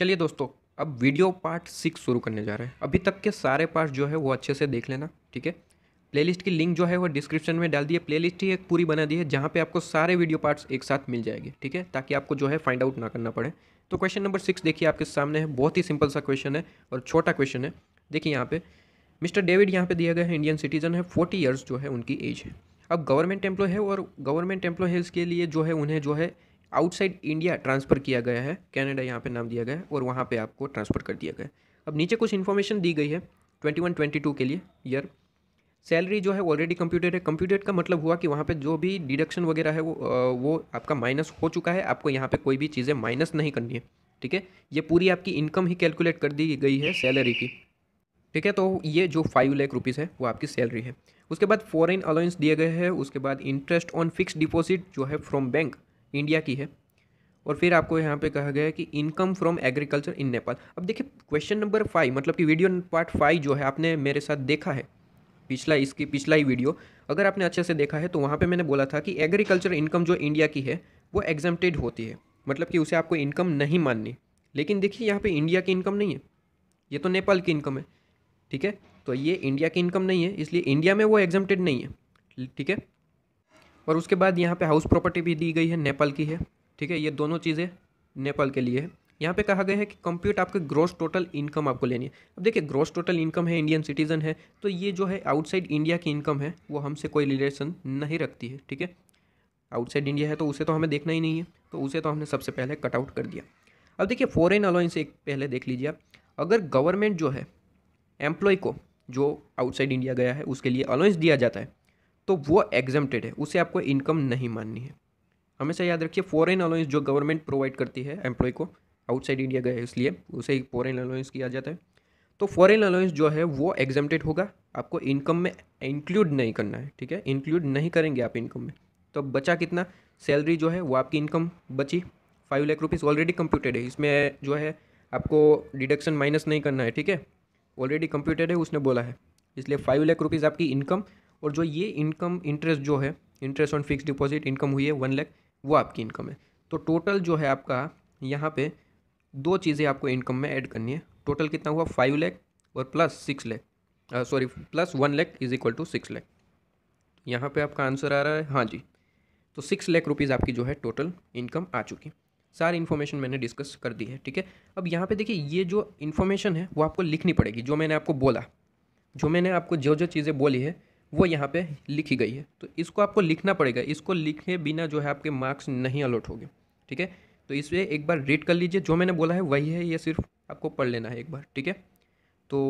चलिए दोस्तों अब वीडियो पार्ट सिक्स शुरू करने जा रहे हैं अभी तक के सारे पार्ट जो है वो अच्छे से देख लेना ठीक है प्लेलिस्ट की लिंक जो है वो डिस्क्रिप्शन में डाल दी है प्लेलिस्ट ही एक पूरी बना दी है जहाँ पे आपको सारे वीडियो पार्ट्स एक साथ मिल जाएंगे ठीक है ताकि आपको जो है फाइंड आउट ना करना पड़े तो क्वेश्चन नंबर सिक्स देखिए आपके सामने है बहुत ही सिंपल सा क्वेश्चन है और छोटा क्वेश्चन है देखिए यहाँ पे मिस्टर डेविड यहाँ पे दिया गया है इंडियन सिटीजन है फोर्टी ईयर्स जो है उनकी एज है अब गवर्नमेंट एम्प्लॉय है और गवर्नमेंट एम्प्लॉय है इसके लिए जो है उन्हें जो है आउटसाइड इंडिया ट्रांसफ़र किया गया है कैनेडा यहाँ पे नाम दिया गया है और वहाँ पे आपको ट्रांसफ़र कर दिया गया है अब नीचे कुछ इन्फॉर्मेशन दी गई है ट्वेंटी वन ट्वेंटी टू के लिए ईयर सैलरी जो है ऑलरेडी कंप्यूटेड है कंप्यूटेड का मतलब हुआ कि वहाँ पे जो भी डिडक्शन वगैरह है वो वो आपका माइनस हो चुका है आपको यहाँ पे कोई भी चीज़ें माइनस नहीं करनी है ठीक है ये पूरी आपकी इनकम ही कैलकुलेट कर दी गई है सैलरी की ठीक है तो ये जो फाइव लाख रुपीज़ है वो आपकी सैलरी है उसके बाद फॉरन अलाउंस दिए गए हैं उसके बाद इंटरेस्ट ऑन फिक्स डिपॉजिट जो है फ्रॉम बैंक इंडिया की है और फिर आपको यहाँ पे कहा गया है कि income from agriculture in Nepal अब देखिए क्वेश्चन नंबर फाइव मतलब कि वीडियो पार्ट फाइव जो है आपने मेरे साथ देखा है पिछला इसकी पिछला ही वीडियो अगर आपने अच्छे से देखा है तो वहाँ पर मैंने बोला था कि एग्रीकल्चर इनकम जो इंडिया की है वो एग्जामटेड होती है मतलब कि उसे आपको इनकम नहीं माननी लेकिन देखिए यहाँ पर इंडिया की इनकम नहीं है ये तो नेपाल की इनकम है ठीक है तो ये इंडिया की इनकम नहीं है इसलिए इंडिया में वो एग्जेम्प्टेड नहीं है ठीक है और उसके बाद यहाँ पे हाउस प्रॉपर्टी भी दी गई है नेपाल की है ठीक है ये दोनों चीज़ें नेपाल के लिए है यहाँ पे कहा गया है कि कंप्यूट आपके ग्रॉस टोटल इनकम आपको लेनी है अब देखिए ग्रॉस टोटल इनकम है इंडियन सिटीजन है तो ये जो है आउटसाइड इंडिया की इनकम है वो हमसे कोई रिलेशन नहीं रखती है ठीक है आउटसाइड इंडिया है तो उसे तो हमें देखना ही नहीं है तो उसे तो हमने सबसे पहले कटआउट कर दिया अब देखिए फॉरन अलाउंस एक पहले देख लीजिए आप अगर गवर्नमेंट जो है एम्प्लॉय को जो आउटसाइड इंडिया गया है उसके लिए अलाउंस दिया जाता है तो वो एग्जम्प्टेड है उसे आपको इनकम नहीं माननी है हमेशा याद रखिए फॉरेन अलाउंस जो गवर्नमेंट प्रोवाइड करती है एम्प्लॉय को आउटसाइड इंडिया गया इसलिए उसे फॉरेन अलाउंस किया जाता है तो फॉरेन अलाउंस जो है वो एग्जामेटेड होगा आपको इनकम में इंक्लूड नहीं करना है ठीक है इंक्लूड नहीं करेंगे आप इनकम में तो बचा कितना सैलरी जो है वो आपकी इनकम बची five lakh rupees already computed है इसमें जो है आपको डिडक्शन माइनस नहीं करना है ठीक है ऑलरेडी कंप्यूटेड है उसने बोला है इसलिए फाइव लाख रुपीज़ आपकी इनकम और जो ये इनकम इंटरेस्ट जो है interest on fix deposit income हुई है वन लाख वो आपकी इनकम है तो टोटल जो है आपका यहाँ पे दो चीज़ें आपको इनकम में ऐड करनी है टोटल कितना हुआ फाइव लैख और plus six lakh sorry plus one lakh is equal to six lakh यहाँ पे आपका आंसर आ रहा है हाँ जी तो सिक्स लैख रुपीज़ आपकी जो है टोटल इनकम आ चुकी सारी इन्फॉर्मेशन मैंने डिस्कस कर दी है ठीक है अब यहाँ पे देखिए ये जो इन्फॉर्मेशन है वो आपको लिखनी पड़ेगी जो मैंने आपको बोला जो मैंने आपको जो जो चीज़ें बोली है वो यहाँ पे लिखी गई है तो इसको आपको लिखना पड़ेगा इसको लिखे बिना जो है आपके मार्क्स नहीं अलॉट होंगे ठीक है तो इसे एक बार रीड कर लीजिए जो मैंने बोला है वही है ये सिर्फ आपको पढ़ लेना है एक बार ठीक है तो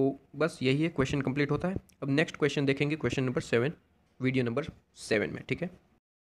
बस यही है क्वेश्चन कंप्लीट होता है अब नेक्स्ट क्वेश्चन देखेंगे question number seven video number seven में ठीक है